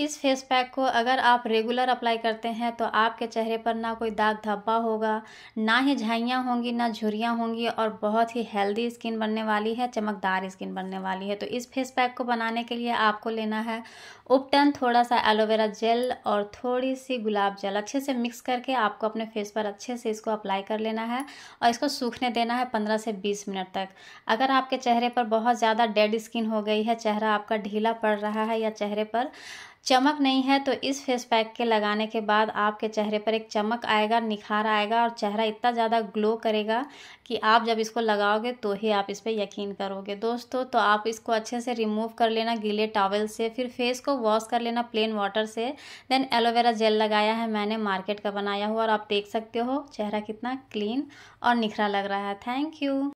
इस face pack को अगर आप रेगुलर अप्लाई करते हैं तो आपके चेहरे पर ना कोई दाग धब्बा होगा ना ही झाइयाँ होंगी ना झुरियाँ होंगी और बहुत ही हेल्दी स्किन बनने वाली है चमकदार स्किन बनने वाली है तो इस फेस पैक को बनाने के लिए आपको लेना है उपटन थोड़ा सा एलोवेरा जेल और थोड़ी सी गुलाब जल अच्छे से मिक्स करके आपको अपने फेस पर अच्छे से इसको अप्लाई कर लेना है और इसको सूखने देना है पंद्रह से बीस मिनट तक अगर आपके चेहरे पर बहुत ज़्यादा डेड स्किन हो गई है चेहरा आपका ढीला पड़ रहा है या चेहरे पर चमक नहीं है तो इस फेस पैक के लगाने के बाद आपके चेहरे पर एक चमक आएगा निखार आएगा और चेहरा इतना ज़्यादा ग्लो करेगा कि आप जब इसको लगाओगे तो ही आप इस पर यकीन करोगे दोस्तों तो आप इसको अच्छे से रिमूव कर लेना गीले टॉवल से फिर फेस को वॉश कर लेना प्लेन वाटर से देन एलोवेरा जेल लगाया है मैंने मार्केट का बनाया हुआ और आप देख सकते हो चेहरा कितना क्लीन और निखरा लग रहा है थैंक यू